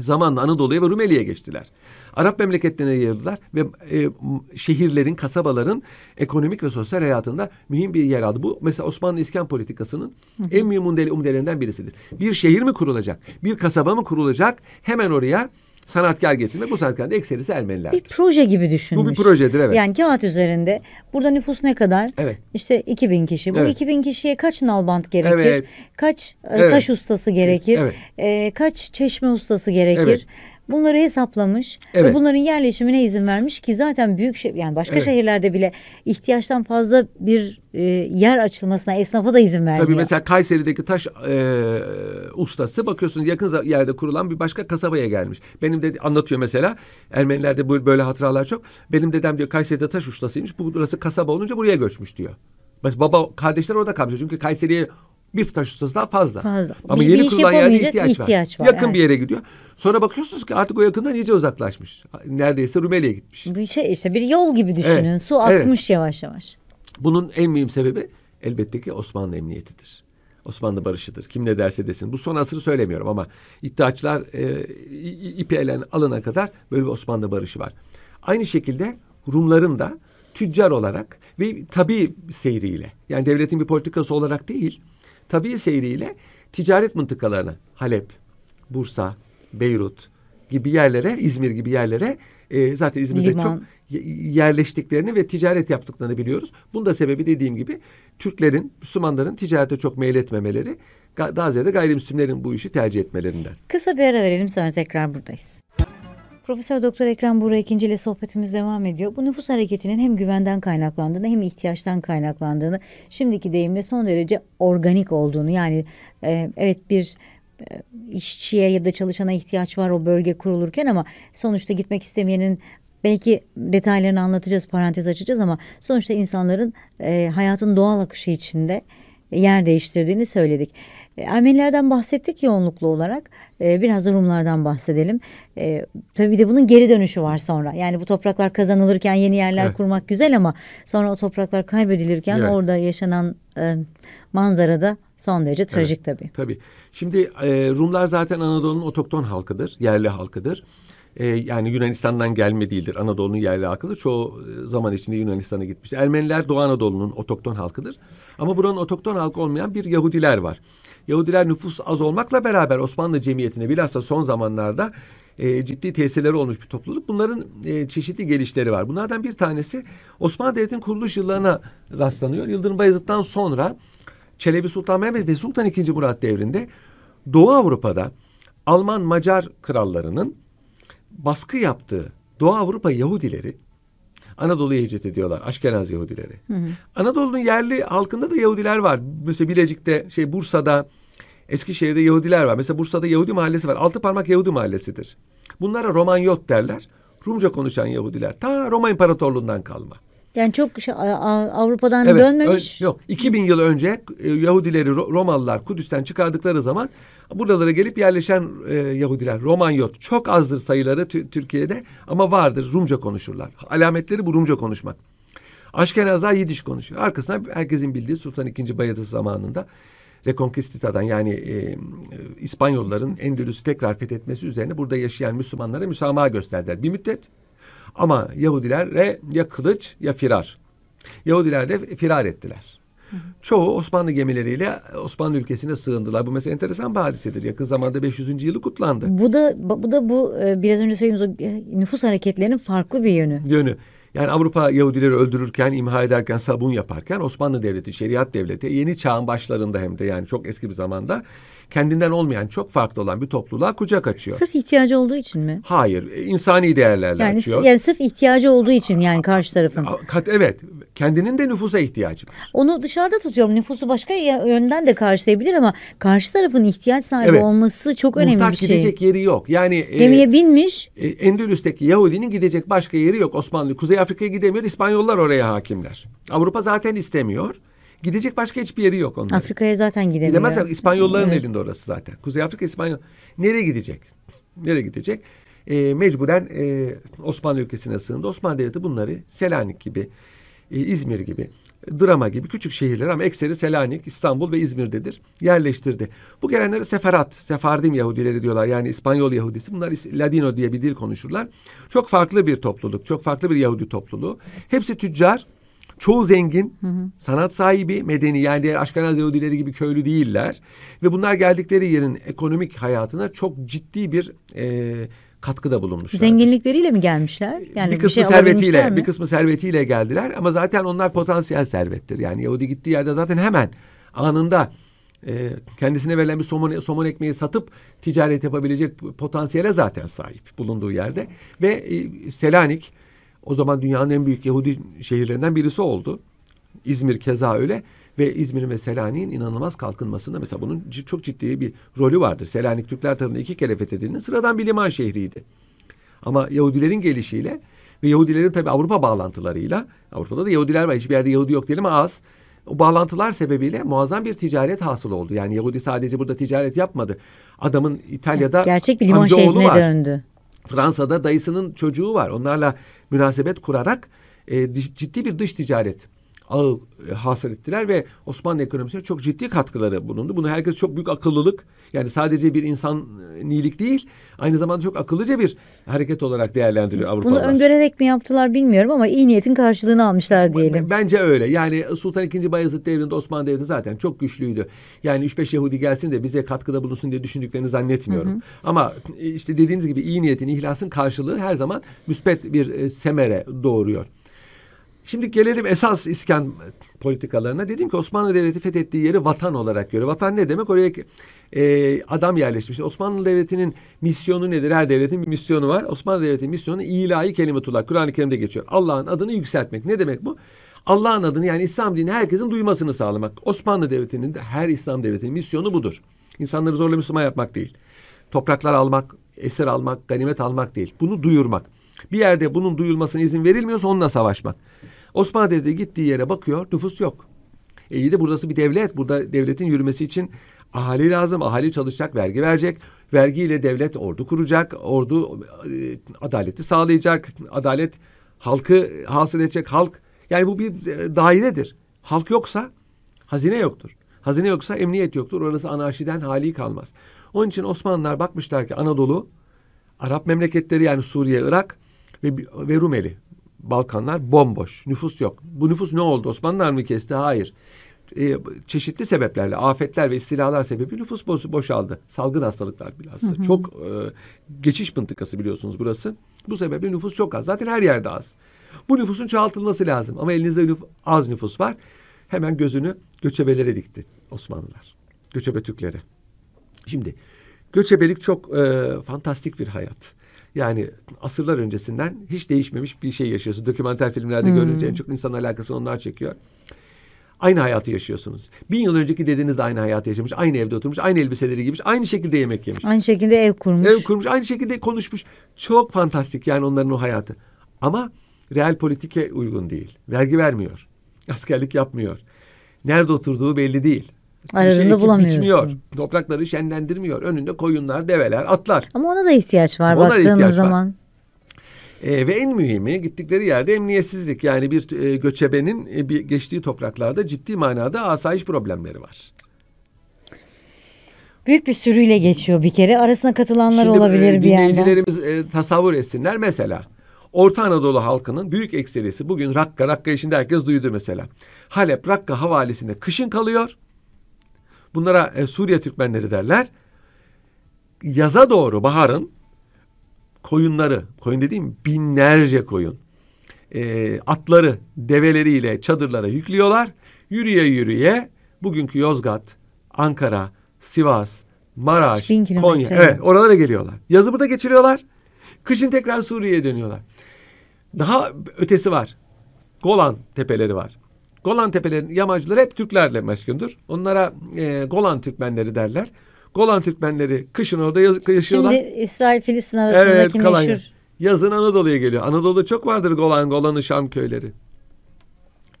S2: Zamanla Anadolu'ya ve Rumeli'ye geçtiler. Arap memleketlerine yayıldılar ve e, şehirlerin, kasabaların ekonomik ve sosyal hayatında mühim bir yer aldı. Bu mesela Osmanlı iskan politikasının en mühim umdelerinden birisidir. Bir şehir mi kurulacak, bir kasaba mı kurulacak? Hemen oraya sanatkar getirme. Bu sanatkarın ekserisi Ermeniler. Bir
S1: proje gibi düşünmüş. Bu bir projedir evet. Yani kağıt üzerinde burada nüfus ne kadar? Evet. İşte 2000 kişi. Bu evet. 2000 kişiye kaç nalbant gerekir? Evet. Kaç e, evet. taş ustası gerekir? Evet. Ee, kaç çeşme ustası gerekir? Evet bunları hesaplamış evet. ve bunların yerleşimine izin vermiş ki zaten büyük şey yani başka evet. şehirlerde bile ihtiyaçtan fazla bir e, yer açılmasına esnafa da izin vermiyor. Tabii mesela
S2: Kayseri'deki taş e, ustası bakıyorsunuz yakın yerde kurulan bir başka kasabaya gelmiş. Benim de anlatıyor mesela Ermenilerde bu, böyle hatıralar çok. Benim dedem diyor Kayseri'de taş ustasıymış. Burası kasaba olunca buraya göçmüş diyor. Baba kardeşler orada kalmış. Çünkü Kayseri'ye bir taş ustasından fazla. Fazla. Ama bir, yeni bir kurulan yerde ihtiyaç, ihtiyaç var. var. Yakın yani. bir yere gidiyor. Sonra bakıyorsunuz ki artık o yakından iyice uzaklaşmış. Neredeyse Rumeli'ye gitmiş.
S1: Bir şey işte bir yol gibi düşünün. Evet. Su akmış evet. yavaş yavaş.
S2: Bunun en mühim sebebi elbette ki Osmanlı emniyetidir. Osmanlı barışıdır. Kim ne derse desin. Bu son asırı söylemiyorum ama iddiaçlar e, ipi elen alana kadar böyle bir Osmanlı barışı var. Aynı şekilde Rumların da tüccar olarak ve tabi seyriyle yani devletin bir politikası olarak değil tabii seyriyle ticaret mıntıkalarına Halep, Bursa, Beyrut gibi yerlere, İzmir gibi yerlere e, zaten İzmir'de Liman. çok yerleştiklerini ve ticaret yaptıklarını biliyoruz. Bunun da sebebi dediğim gibi Türklerin, Müslümanların ticarete çok meyletmemeleri, daha ziyade gayrimüslimlerin bu işi tercih etmelerinden.
S1: Kısa bir ara verelim sonra tekrar buradayız. Profesör Doktor Ekrem Buğra ikinci ile sohbetimiz devam ediyor. Bu nüfus hareketinin hem güvenden kaynaklandığını hem ihtiyaçtan kaynaklandığını şimdiki deyimle son derece organik olduğunu yani e, evet bir e, işçiye ya da çalışana ihtiyaç var o bölge kurulurken ama sonuçta gitmek istemeyenin belki detaylarını anlatacağız parantez açacağız ama sonuçta insanların e, hayatın doğal akışı içinde yer değiştirdiğini söyledik. Ermenilerden bahsettik yoğunluklu olarak. E, biraz da Rumlardan bahsedelim. E, tabii bir de bunun geri dönüşü var sonra. Yani bu topraklar kazanılırken yeni yerler evet. kurmak güzel ama sonra o topraklar kaybedilirken evet. orada yaşanan e, manzara da son derece trajik evet. tabii.
S2: Tabii. Şimdi Rumlar zaten Anadolu'nun otokton halkıdır, yerli halkıdır. yani Yunanistan'dan gelme değildir. Anadolu'nun yerli halkıdır. Çoğu zaman içinde Yunanistan'a gitmiş. Ermeniler Doğu Anadolu'nun otokton halkıdır. Ama buranın otokton halkı olmayan bir Yahudiler var. Yahudiler nüfus az olmakla beraber Osmanlı cemiyetine bilhassa son zamanlarda e, ciddi tesirleri olmuş bir topluluk. Bunların e, çeşitli gelişleri var. Bunlardan bir tanesi Osmanlı Devleti'nin kuruluş yıllarına rastlanıyor. Yıldırım Bayezid'den sonra Çelebi Sultan Mehmet ve Sultan II. Murat devrinde Doğu Avrupa'da Alman Macar krallarının baskı yaptığı Doğu Avrupa Yahudileri Anadolu'ya hicret ediyorlar. Aşkenaz Yahudileri. Hı hı. Anadolu'nun yerli halkında da Yahudiler var. Mesela Bilecik'te, şey Bursa'da, Eskişehir'de Yahudiler var. Mesela Bursa'da Yahudi mahallesi var. Altı parmak Yahudi mahallesidir. Bunlara Romanyot derler. Rumca konuşan Yahudiler. Ta Roma İmparatorluğundan kalma.
S1: Yani çok şey, Avrupa'dan evet, dönmemiş.
S2: Ö, yok 2000 yıl önce e, Yahudileri Romalılar Kudüs'ten çıkardıkları zaman buralara gelip yerleşen e, Yahudiler Romanyot çok azdır sayıları Türkiye'de ama vardır Rumca konuşurlar. Alametleri bu Rumca konuşmak. Aşkenazlar Yidiş konuşuyor. Arkasına herkesin bildiği Sultan II. Bayezid zamanında Reconquista'dan yani e, e, İspanyolların Endülüs'ü tekrar fethetmesi üzerine burada yaşayan Müslümanlara müsamaha gösterdiler. Bir müddet ama Yahudilere ya kılıç ya firar. Yahudiler de firar ettiler. Çoğu Osmanlı gemileriyle Osmanlı ülkesine sığındılar. Bu mesela enteresan bir hadisedir. Yakın zamanda 500. yılı kutlandı.
S1: Bu da bu da bu e, biraz önce söylediğimiz o e, nüfus hareketlerinin farklı bir yönü.
S2: Yönü. Yani Avrupa Yahudileri öldürürken, imha ederken, sabun yaparken Osmanlı Devleti, şeriat devleti yeni çağın başlarında hem de yani çok eski bir zamanda kendinden olmayan çok farklı olan bir topluluğa kucak açıyor. Sırf
S1: ihtiyacı olduğu için mi?
S2: Hayır. E, insani değerlerle yani, açıyor. Yani
S1: sırf ihtiyacı olduğu için yani karşı tarafın. kat Evet. Kendinin de nüfusa ihtiyacı var. Onu dışarıda tutuyorum. Nüfusu başka yönden de karşılayabilir ama karşı tarafın ihtiyaç sahibi evet. olması çok önemli Muhtaç bir şey. gidecek
S2: yeri yok. Yani e, gemiye e, binmiş. E, Endülüs'teki Yahudinin gidecek başka yeri yok. Osmanlı Kuzey Afrika'ya gidemiyor. İspanyollar oraya hakimler. Avrupa zaten istemiyor. Gidecek başka hiçbir yeri yok onların. Afrika'ya zaten gidemiyor. Gidemezler. İspanyolların evet. elinde orası zaten. Kuzey Afrika İspanyol. Nereye gidecek? Nereye gidecek? E, mecburen e, Osmanlı ülkesine sığındı. Osmanlı Devleti bunları Selanik gibi, e, İzmir gibi, Drama gibi küçük şehirler ama ekseri Selanik, İstanbul ve İzmir'dedir. Yerleştirdi. Bu gelenlere seferat, sefardim Yahudileri diyorlar. Yani İspanyol Yahudisi. Bunlar Ladino diye bir dil konuşurlar. Çok farklı bir topluluk, çok farklı bir Yahudi topluluğu. Hepsi tüccar Çoğu zengin, hı hı. sanat sahibi, medeni yani diğer Aşkenaz Yahudileri gibi köylü değiller. Ve bunlar geldikleri yerin ekonomik hayatına çok ciddi bir e, katkıda bulunmuşlar.
S1: Zenginlikleriyle mi gelmişler? Yani bir kısmı bir şey servetiyle, mi? bir kısmı
S2: servetiyle geldiler ama zaten onlar potansiyel servettir. Yani Yahudi gittiği yerde zaten hemen anında e, kendisine verilen bir somon, somon ekmeği satıp ticaret yapabilecek potansiyele zaten sahip bulunduğu yerde ve e, Selanik o zaman dünyanın en büyük Yahudi şehirlerinden birisi oldu. İzmir keza öyle ve İzmir'in ve Selanik'in inanılmaz kalkınmasında mesela bunun çok ciddi bir rolü vardır. Selanik Türkler tarafından iki kere fethedildiğinde sıradan bir liman şehriydi. Ama Yahudilerin gelişiyle ve Yahudilerin tabi Avrupa bağlantılarıyla, Avrupa'da da Yahudiler var hiçbir yerde Yahudi yok diyelim ama az. O bağlantılar sebebiyle muazzam bir ticaret hasıl oldu. Yani Yahudi sadece burada ticaret yapmadı. Adamın İtalya'da Gerçek bir liman şehrine var. döndü. Fransa'da dayısının çocuğu var. Onlarla münasebet kurarak e, ciddi bir dış ticaret ağı e, hasıl ettiler ve Osmanlı ekonomisine çok ciddi katkıları bulundu. Bunu herkes çok büyük akıllılık yani sadece bir insan e, nilik değil, aynı zamanda çok akıllıca bir hareket olarak değerlendiriyor Avrupalılar. Bunu
S1: öngörerek mi yaptılar bilmiyorum ama iyi niyetin karşılığını almışlar diyelim.
S2: Bence öyle. Yani e, Sultan II. Bayezid devrinde, Osmanlı devrinde zaten çok güçlüydü. Yani 3-5 Yahudi gelsin de bize katkıda bulunsun diye düşündüklerini zannetmiyorum. Hı hı. Ama e, işte dediğiniz gibi iyi niyetin, ihlasın karşılığı her zaman müspet bir semere doğuruyor. Şimdi gelelim esas iskan politikalarına. Dedim ki Osmanlı Devleti fethettiği yeri vatan olarak görüyor. Vatan ne demek? Oraya e, adam yerleşmiş. Osmanlı Devleti'nin misyonu nedir? Her devletin bir misyonu var. Osmanlı Devleti'nin misyonu ilahi kelimetullah. Kur'an-ı Kerim'de geçiyor. Allah'ın adını yükseltmek. Ne demek bu? Allah'ın adını yani İslam dinini herkesin duymasını sağlamak. Osmanlı Devleti'nin de her İslam devletinin misyonu budur. İnsanları zorla Müslüman yapmak değil. Topraklar almak, esir almak, ganimet almak değil. Bunu duyurmak. Bir yerde bunun duyulmasına izin verilmiyorsa onunla savaşmak. Osmanlı Devleti gittiği yere bakıyor nüfus yok. E iyi de burası bir devlet. Burada devletin yürümesi için ahali lazım. Ahali çalışacak, vergi verecek. Vergiyle devlet ordu kuracak. Ordu e, adaleti sağlayacak. Adalet halkı hasıl edecek halk. Yani bu bir e, dairedir. Halk yoksa hazine yoktur. Hazine yoksa emniyet yoktur. Orası anarşiden hali kalmaz. Onun için Osmanlılar bakmışlar ki Anadolu, Arap memleketleri yani Suriye, Irak ve, ve Rumeli. Balkanlar bomboş. Nüfus yok. Bu nüfus ne oldu? Osmanlılar mı kesti? Hayır. Ee, çeşitli sebeplerle afetler ve istilalar sebebi nüfus bozu boşaldı. Salgın hastalıklar bilhassa. Hı hı. Çok e, geçiş mıntıkası biliyorsunuz burası. Bu sebeple nüfus çok az. Zaten her yerde az. Bu nüfusun çoğaltılması lazım. Ama elinizde nüf az nüfus var. Hemen gözünü göçebelere dikti Osmanlılar. Göçebe Türklere. Şimdi göçebelik çok e, fantastik bir hayat. Yani asırlar öncesinden hiç değişmemiş bir şey yaşıyorsun. Dokümanter filmlerde hmm. görünce en çok insan alakası onlar çekiyor. Aynı hayatı yaşıyorsunuz. Bin yıl önceki dedeniz de aynı hayatı yaşamış. Aynı evde oturmuş, aynı elbiseleri giymiş, aynı şekilde yemek yemiş. Aynı şekilde ev kurmuş. Ev kurmuş, aynı şekilde konuşmuş. Çok fantastik yani onların o hayatı. Ama real politike uygun değil. Vergi vermiyor. Askerlik yapmıyor. Nerede oturduğu belli değil.
S1: Şey Ararında bulamıyorsun.
S2: Toprakları şenlendirmiyor. Önünde koyunlar, develer, atlar. Ama
S1: ona da ihtiyaç var ona baktığımız ihtiyaç zaman. Var.
S2: E, ee, ve en mühimi gittikleri yerde emniyetsizlik yani bir e, göçebenin e, bir geçtiği topraklarda ciddi manada asayiş problemleri var.
S1: Büyük bir sürüyle geçiyor bir kere. Arasına katılanlar Şimdi, e, olabilir e, bir yandan. Dinleyicilerimiz
S2: e, tasavvur etsinler mesela. Orta Anadolu halkının büyük ekserisi bugün Rakka, Rakka işinde herkes duydu mesela. Halep Rakka havalisinde kışın kalıyor. Bunlara e, Suriye Türkmenleri derler. Yaza doğru baharın koyunları, koyun dediğim binlerce koyun, e, atları, develeriyle çadırlara yüklüyorlar. Yürüye yürüye bugünkü Yozgat, Ankara, Sivas, Maraş, Konya, evet, oralara geliyorlar. Yazı burada geçiriyorlar. Kışın tekrar Suriye'ye dönüyorlar. Daha ötesi var. Golan tepeleri var. Golan Tepelerinin yamacları hep Türklerle meskundur. Onlara e, Golan Türkmenleri derler. Golan Türkmenleri kışın orada yaşıyorlar. Şimdi
S1: İsrail Filistin arasındaki evet, kalan meşhur. Yer.
S2: Yazın Anadolu'ya geliyor. Anadolu'da çok vardır Golan, Golan'ın Şam köyleri.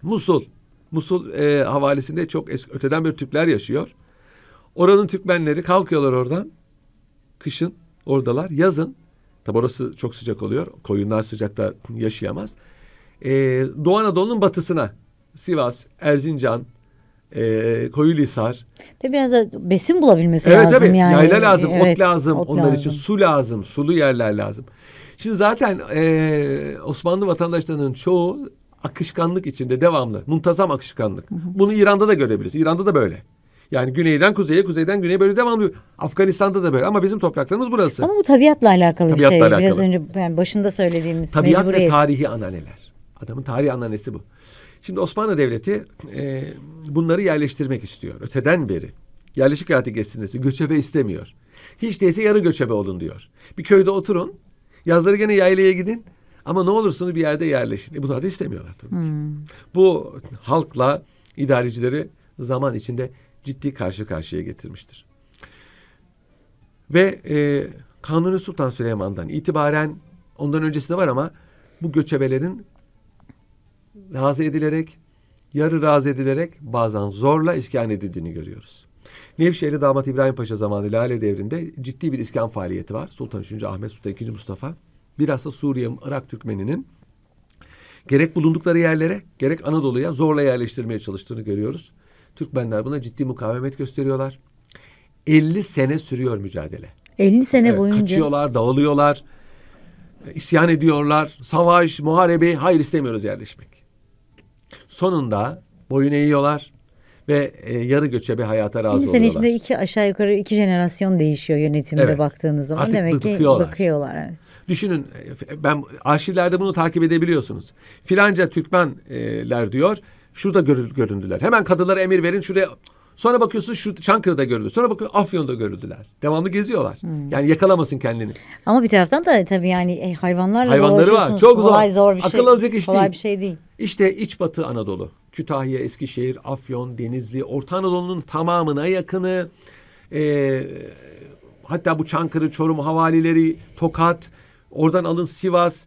S2: Musul. Musul e, havalisinde çok eski, öteden beri Türkler yaşıyor. Oranın Türkmenleri kalkıyorlar oradan. Kışın oradalar. Yazın. Tabi orası çok sıcak oluyor. Koyunlar sıcakta yaşayamaz. E, Doğu Anadolu'nun batısına Sivas, Erzincan, e, Koyulisar.
S1: Tabii biraz da besin bulabilmesi evet, lazım tabii. yani. Yayla lazım, evet, ot lazım. Ot onlar lazım. için
S2: su lazım, sulu yerler lazım. Şimdi zaten e, Osmanlı vatandaşlarının çoğu akışkanlık içinde devamlı, muntazam akışkanlık. Hı hı. Bunu İran'da da görebiliriz. İran'da da böyle. Yani güneyden kuzeye, kuzeyden güneye böyle devamlı. Afganistan'da da böyle ama bizim topraklarımız burası. Ama bu tabiatla alakalı tabiatla bir şey. Alakalı. Biraz
S1: önce yani başında söylediğimiz Tabiat ve tarihi
S2: ananeler. Adamın tarihi ananesi bu. Şimdi Osmanlı Devleti e, bunları yerleştirmek istiyor. Öteden beri. Yerleşik hayatı geçsinmesi. Göçebe istemiyor. Hiç değilse yarı göçebe olun diyor. Bir köyde oturun. Yazları gene yaylaya gidin. Ama ne olursunuz bir yerde yerleşin. E bunlar da istemiyorlar tabii hmm. ki. Bu halkla idarecileri zaman içinde ciddi karşı karşıya getirmiştir. Ve e, Kanuni Sultan Süleyman'dan itibaren ondan öncesi de var ama bu göçebelerin razı edilerek, yarı razı edilerek bazen zorla iskan edildiğini görüyoruz. Nevşehir'li damat İbrahim Paşa zamanı Lale devrinde ciddi bir iskan faaliyeti var. Sultan 3. Ahmet Sultan 2. Mustafa bilhassa Suriye, Irak Türkmeni'nin gerek bulundukları yerlere gerek Anadolu'ya zorla yerleştirmeye çalıştığını görüyoruz. Türkmenler buna ciddi mukavemet gösteriyorlar. 50 sene sürüyor mücadele.
S1: 50 sene evet, boyunca. Kaçıyorlar,
S2: dağılıyorlar, isyan ediyorlar, savaş, muharebe, hayır istemiyoruz yerleşmek. Sonunda boyun eğiyorlar ve e, yarı göçebe hayata razı oluyorlar. Senin içinde
S1: iki aşağı yukarı iki jenerasyon değişiyor yönetimde evet. baktığınız zaman. Artık Demek bıkıyorlar. ki bıkıyorlar. Evet.
S2: Düşünün ben arşivlerde bunu takip edebiliyorsunuz. Filanca Türkmenler diyor şurada göründüler. Hemen kadılara emir verin şuraya Sonra bakıyorsun şu Çankırı'da görüldü. Sonra bakıyor Afyon'da görüldüler. Devamlı geziyorlar. Hmm. Yani yakalamasın kendini.
S1: Ama bir taraftan da tabii yani e, hayvanlarla Hayvanları var. Çok Kolay zor bir Akıl şey. Akıl alacak iş Kolay değil. bir şey değil.
S2: İşte iç batı Anadolu. Kütahya, Eskişehir, Afyon, Denizli, Orta Anadolu'nun tamamına yakını. E, hatta bu Çankırı, Çorum havalileri, Tokat, oradan alın Sivas.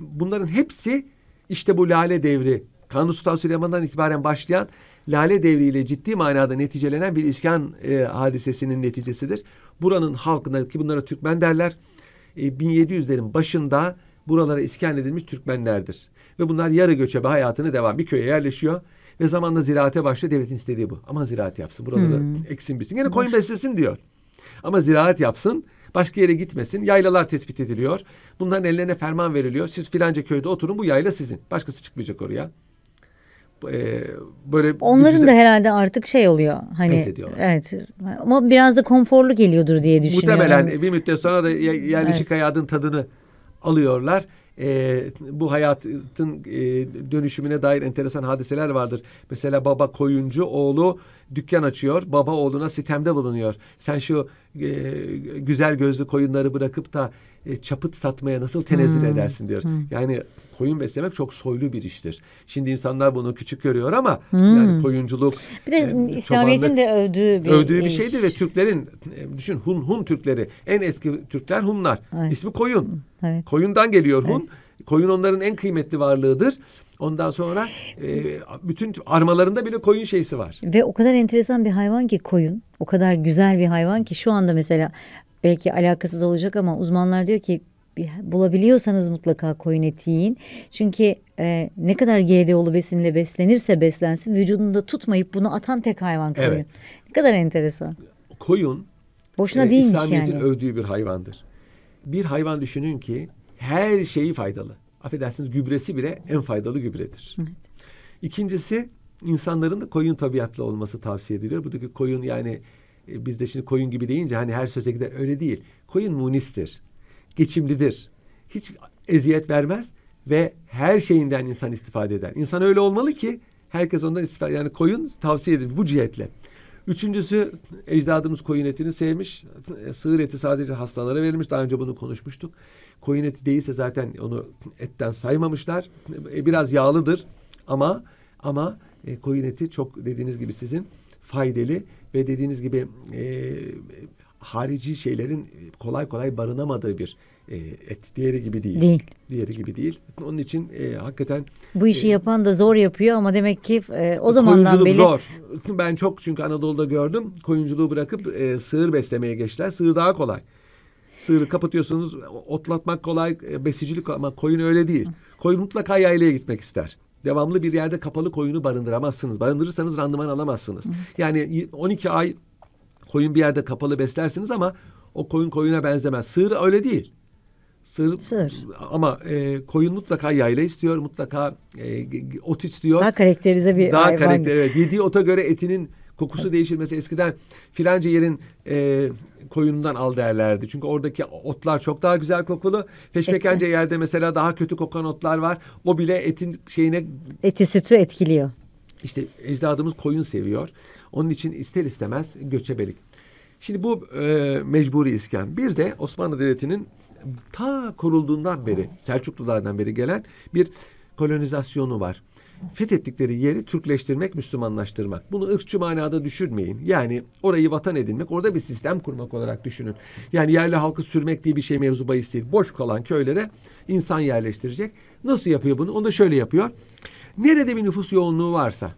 S2: Bunların hepsi işte bu lale devri. Kanuni Sultan Süleyman'dan itibaren başlayan Lale Devri ile ciddi manada neticelenen bir iskan e, hadisesinin neticesidir. Buranın halkına ki bunlara Türkmen derler. E, 1700'lerin başında buralara iskan edilmiş Türkmenlerdir. Ve bunlar yarı göçebe hayatını devam bir köye yerleşiyor. Ve zamanla ziraate başlıyor. Devletin istediği bu. Ama ziraat yapsın. Buraları hmm. eksin bilsin. Yine koyun beslesin diyor. Ama ziraat yapsın. Başka yere gitmesin. Yaylalar tespit ediliyor. Bunların ellerine ferman veriliyor. Siz filanca köyde oturun bu yayla sizin. Başkası çıkmayacak oraya e, böyle onların güzel... da
S1: herhalde artık şey oluyor hani pes Evet. Ama biraz da konforlu geliyordur diye düşünüyorum. Muhtemelen
S2: e, bir müddet sonra da yerleşik evet. hayatın tadını alıyorlar. E, bu hayatın e, dönüşümüne dair enteresan hadiseler vardır. Mesela baba koyuncu oğlu dükkan açıyor. Baba oğluna sitemde bulunuyor. Sen şu e, güzel gözlü koyunları bırakıp da e, çapıt satmaya nasıl tenezzül hmm. edersin diyor. Hmm. Yani koyun beslemek çok soylu bir iştir. Şimdi insanlar bunu küçük görüyor ama hmm. yani koyunculuk bir de e, İslamiyet'in de övdüğü bir övdüğü bir iş. şeydir ve Türklerin e, düşün Hun Hun Türkleri en eski Türkler Hunlar. Evet. İsmi koyun. Evet. Koyundan geliyor Hun. Evet. Koyun onların en kıymetli varlığıdır. Ondan sonra e, bütün armalarında bile koyun şeysi var.
S1: Ve o kadar enteresan bir hayvan ki koyun. O kadar güzel bir hayvan ki şu anda mesela belki alakasız olacak ama uzmanlar diyor ki bulabiliyorsanız mutlaka koyun eti yiyin. Çünkü e, ne kadar GDO'lu besinle beslenirse beslensin vücudunda tutmayıp bunu atan tek hayvan koyun. Evet. Ne kadar enteresan. Koyun boşuna e, değilmiş İslamiyet'in yani.
S2: övdüğü bir hayvandır. Bir hayvan düşünün ki her şeyi faydalı. Affedersiniz gübresi bile en faydalı gübredir. Evet. İkincisi insanların da koyun tabiatlı olması tavsiye ediliyor. Buradaki koyun yani ee, biz de şimdi koyun gibi deyince hani her söze gider öyle değil. Koyun munistir, geçimlidir, hiç eziyet vermez ve her şeyinden insan istifade eder. İnsan öyle olmalı ki herkes ondan istifade yani koyun tavsiye edilir bu cihetle. Üçüncüsü ecdadımız koyun etini sevmiş. E, sığır eti sadece hastalara verilmiş. Daha önce bunu konuşmuştuk. Koyun eti değilse zaten onu etten saymamışlar. E, biraz yağlıdır ama ama e, koyun eti çok dediğiniz gibi sizin faydalı ve dediğiniz gibi e, harici şeylerin kolay kolay barınamadığı bir e, et diğeri gibi değil. Değil. Diğeri gibi değil. Onun için e, hakikaten
S1: bu işi e, yapan da zor yapıyor ama demek ki e, o zamandan beri zor.
S2: [LAUGHS] Ben çok çünkü Anadolu'da gördüm. Koyunculuğu bırakıp e, sığır beslemeye geçtiler. Sığır daha kolay. Sığırı kapatıyorsunuz, otlatmak kolay, e, besicilik ama koyun öyle değil. Koyun mutlaka yaylaya gitmek ister devamlı bir yerde kapalı koyunu barındıramazsınız. Barındırırsanız randıman alamazsınız. Evet. Yani 12 ay koyun bir yerde kapalı beslersiniz ama o koyun koyuna benzemez. Sığır öyle değil. Sığır, Sığır. ama e, koyun mutlaka yayla istiyor, mutlaka e, ot istiyor.
S1: Daha karakterize bir daha hayvan. Karakter,
S2: evet. Yediği ota göre etinin Kokusu değişir. Mesela eskiden filanca yerin e, koyunundan al derlerdi. Çünkü oradaki otlar çok daha güzel kokulu. Peşpekenca evet. yerde mesela daha kötü kokan otlar var. O bile etin şeyine...
S1: Eti sütü etkiliyor.
S2: İşte ecdadımız koyun seviyor. Onun için ister istemez göçebelik. Şimdi bu e, mecburi iskan. Bir de Osmanlı Devleti'nin ta kurulduğundan beri, Selçuklulardan beri gelen bir kolonizasyonu var fethettikleri yeri Türkleştirmek, Müslümanlaştırmak. Bunu ırkçı manada düşünmeyin. Yani orayı vatan edinmek, orada bir sistem kurmak olarak düşünün. Yani yerli halkı sürmek diye bir şey mevzu bahis değil. Boş kalan köylere insan yerleştirecek. Nasıl yapıyor bunu? Onu da şöyle yapıyor. Nerede bir nüfus yoğunluğu varsa,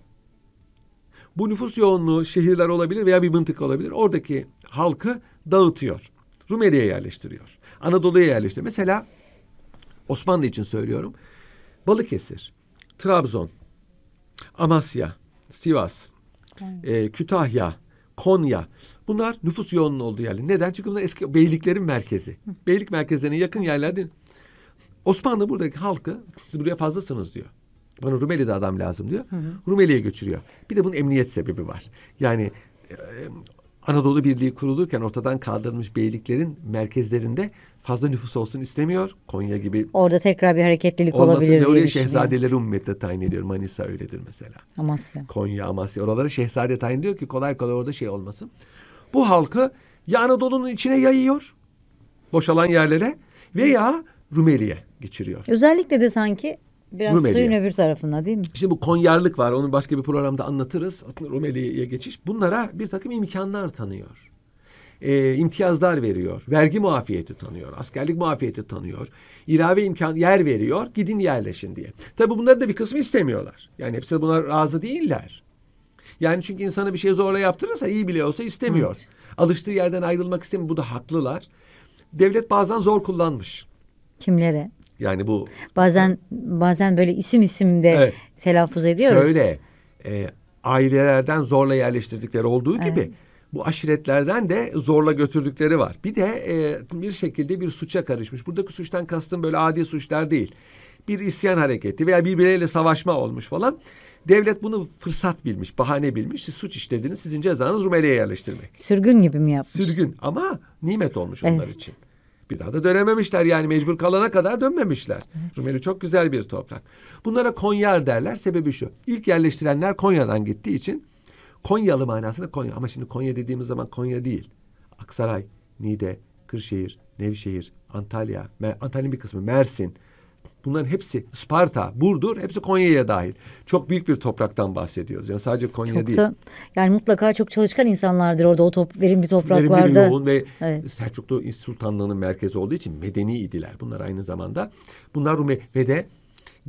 S2: bu nüfus yoğunluğu şehirler olabilir veya bir mıntıka olabilir. Oradaki halkı dağıtıyor. Rumeli'ye yerleştiriyor. Anadolu'ya yerleştiriyor. Mesela Osmanlı için söylüyorum. Balıkesir. Trabzon, Amasya, Sivas, evet. e, Kütahya, Konya. Bunlar nüfus yoğun olduğu yerler. Neden? Çünkü bunlar eski beyliklerin merkezi. Beylik merkezlerine yakın yerlerde Osmanlı buradaki halkı siz buraya fazlasınız diyor. Bana Rumeli'de adam lazım diyor. Rumeli'ye götürüyor. Bir de bunun emniyet sebebi var. Yani e, Anadolu Birliği kurulurken ortadan kaldırılmış beyliklerin merkezlerinde fazla nüfus olsun istemiyor. Konya gibi.
S1: Orada tekrar bir hareketlilik olmasın olabilir diye oraya şehzadeleri
S2: ümmette tayin ediyor. Manisa öyledir mesela. Amasya. Konya, Amasya. Oralara şehzade tayin ediyor ki kolay kolay orada şey olmasın. Bu halkı ya Anadolu'nun içine yayıyor. Boşalan yerlere veya Rumeli'ye geçiriyor.
S1: Özellikle de sanki biraz Rumeli'ye. suyun öbür tarafında değil mi?
S2: İşte bu Konyarlık var. Onu başka bir programda anlatırız. Rumeli'ye geçiş. Bunlara bir takım imkanlar tanıyor e, imtiyazlar veriyor. Vergi muafiyeti tanıyor. Askerlik muafiyeti tanıyor. ilave imkan yer veriyor. Gidin yerleşin diye. Tabii bunları da bir kısmı istemiyorlar. Yani hepsi buna razı değiller. Yani çünkü insana bir şey zorla yaptırırsa iyi bile olsa istemiyor. Evet. Alıştığı yerden ayrılmak istemiyor. Bu da haklılar. Devlet bazen zor kullanmış. Kimlere? Yani bu
S1: bazen bazen böyle isim isim de evet. telaffuz ediyoruz. Şöyle
S2: e, ailelerden zorla yerleştirdikleri olduğu evet. gibi bu aşiretlerden de zorla götürdükleri var.
S1: Bir de e, bir
S2: şekilde bir suça karışmış. Buradaki suçtan kastım böyle adi suçlar değil. Bir isyan hareketi veya bir bireyle savaşma olmuş falan. Devlet bunu fırsat bilmiş, bahane bilmiş. Siz suç işlediniz, sizin cezanız Rumeli'ye yerleştirmek. Sürgün gibi mi yapmış? Sürgün ama nimet olmuş onlar için. Bir daha da dönememişler yani mecbur kalana kadar dönmemişler. Evet. Rumeli çok güzel bir toprak. Bunlara Konyar derler. Sebebi şu. İlk yerleştirenler Konya'dan gittiği için Konyalı manasında Konya ama şimdi Konya dediğimiz zaman Konya değil. Aksaray, Niğde, Kırşehir, Nevşehir, Antalya, Antalya'nın bir kısmı Mersin. Bunların hepsi Sparta, Burdur hepsi Konya'ya dahil. Çok büyük bir topraktan bahsediyoruz. Yani sadece Konya çok değil. Da,
S1: yani mutlaka çok çalışkan insanlardır orada o top, verimli topraklarda. Verimli yoğun ve evet.
S2: Selçuklu Sultanlığı'nın merkezi olduğu için medeni idiler. Bunlar aynı zamanda. Bunlar Rumeli ve de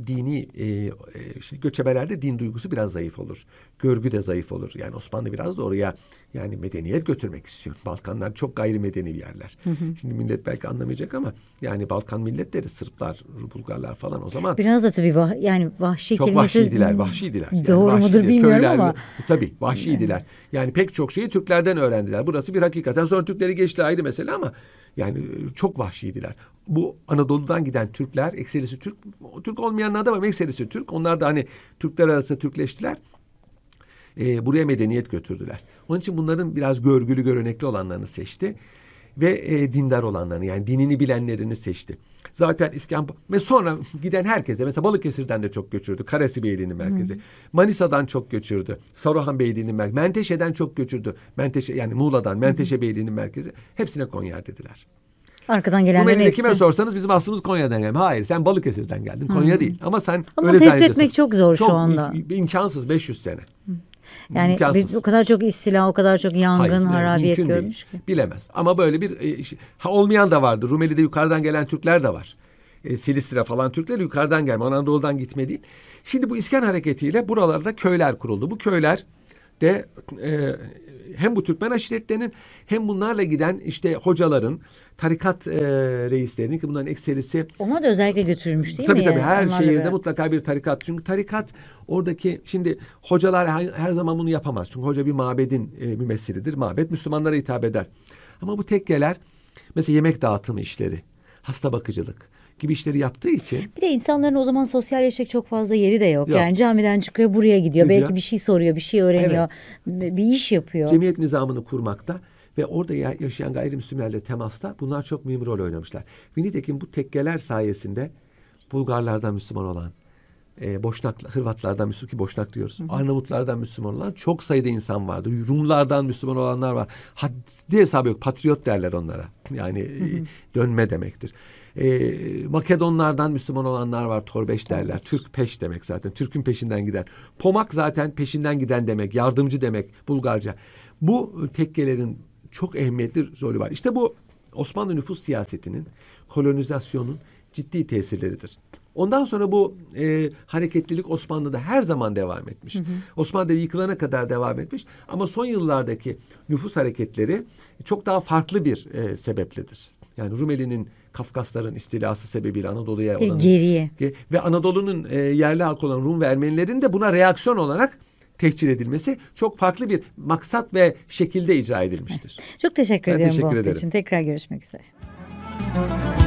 S2: dini e, e işte göçebelerde din duygusu biraz zayıf olur. Görgü de zayıf olur. Yani Osmanlı biraz da oraya yani medeniyet götürmek istiyor. Balkanlar çok gayrimedeni bir yerler. Hı hı. Şimdi millet belki anlamayacak ama yani Balkan milletleri Sırplar, Bulgarlar falan o zaman biraz
S1: da tabii vah, yani vahşi çok kelimesi vahşiydiler, vahşiydiler. Yani doğru vahşiydiler. mudur bilmiyorum Köyler, ama
S2: tabii vahşiydiler. Yani. yani pek çok şeyi Türklerden öğrendiler. Burası bir hakikaten sonra Türkleri geçti ayrı mesele ama yani e, çok vahşiydiler. Bu Anadolu'dan giden Türkler, ekserisi Türk, Türk olmayanlar da var ekserisi Türk. Onlar da hani Türkler arasında Türkleştiler. E, buraya medeniyet götürdüler. Onun için bunların biraz görgülü, görenekli olanlarını seçti ve e, dindar olanlarını yani dinini bilenlerini seçti. Zaten İskamp ve sonra giden herkese mesela Balıkesir'den de çok göçürdü. Karasi Beyliği'nin merkezi. Hı. Manisa'dan çok göçürdü. Saruhan Beyliği'nin merkezi. Menteşe'den çok göçürdü. Menteşe yani Muğla'dan Menteşe Hı. Beyliği'nin merkezi. Hepsine Konya dediler.
S1: Arkadan gelenlerin Rumeli'de hepsi. kime sorsanız
S2: bizim aslımız Konya'dan geldi. Hayır sen Balıkesir'den geldin. Konya Hı. değil. Ama sen Ama öyle tespit etmek çok zor çok şu anda. Im, imkansız 500 sene. Hı. Yani imkansız. o
S1: kadar çok istila, o kadar çok yangın, Hayır, harabiyet görmüş
S2: değil. ki. Bilemez. Ama böyle bir şey, ha olmayan da vardı. Rumeli'de yukarıdan gelen Türkler de var. E, Silistra falan Türkler yukarıdan gelme, Anadolu'dan gitme değil. Şimdi bu İskan hareketiyle buralarda köyler kuruldu. Bu köyler de e, hem bu Türkmen aşiretlerinin hem bunlarla giden işte hocaların, tarikat e, reislerinin ki bunların ekserisi.
S1: Onlar da özellikle götürülmüş değil tabii, mi? Tabii tabii her Onlar şehirde
S2: mutlaka bir tarikat. Çünkü tarikat oradaki şimdi hocalar her, her zaman bunu yapamaz. Çünkü hoca bir mabedin e, mümessilidir. Mabet Müslümanlara hitap eder. Ama bu tekkeler mesela yemek dağıtımı işleri, hasta bakıcılık, gibi işleri yaptığı için.
S1: Bir de insanların o zaman sosyal sosyalleşecek çok fazla yeri de yok. yok. Yani camiden çıkıyor buraya gidiyor. gidiyor. Belki bir şey soruyor, bir şey öğreniyor. Evet. Bir iş yapıyor. Cemiyet
S2: nizamını kurmakta ve orada yaşayan gayrimüslimlerle temasta bunlar çok mühim rol oynamışlar. Ve bu tekkeler sayesinde Bulgarlardan Müslüman olan, e, Boşnak, Hırvatlardan Müslüman ki Boşnak diyoruz. Hı hı. Arnavutlardan Müslüman olan çok sayıda insan vardı. Rumlardan Müslüman olanlar var. Haddi hesabı yok. Patriot derler onlara. Yani hı hı. E, dönme demektir. E, Makedonlardan Müslüman olanlar var. Torbeş derler. Türk peş demek zaten. Türk'ün peşinden giden. Pomak zaten peşinden giden demek. Yardımcı demek Bulgarca. Bu tekkelerin çok ehemmiyetli rolü var. İşte bu Osmanlı nüfus siyasetinin, kolonizasyonun ciddi tesirleridir. Ondan sonra bu e, hareketlilik Osmanlı'da her zaman devam etmiş. Hı hı. Osmanlı'da yıkılana kadar devam etmiş. Ama son yıllardaki nüfus hareketleri çok daha farklı bir e, sebepledir. Yani Rumeli'nin Kafkasların istilası sebebiyle Anadolu'ya olan geriye ve Anadolu'nun e, yerli halk olan Rum ve Ermenilerin de buna reaksiyon olarak tehcir edilmesi çok farklı bir maksat ve şekilde icra edilmiştir.
S1: Evet. Çok teşekkür ben ediyorum teşekkür bu ederim. için. Tekrar görüşmek üzere.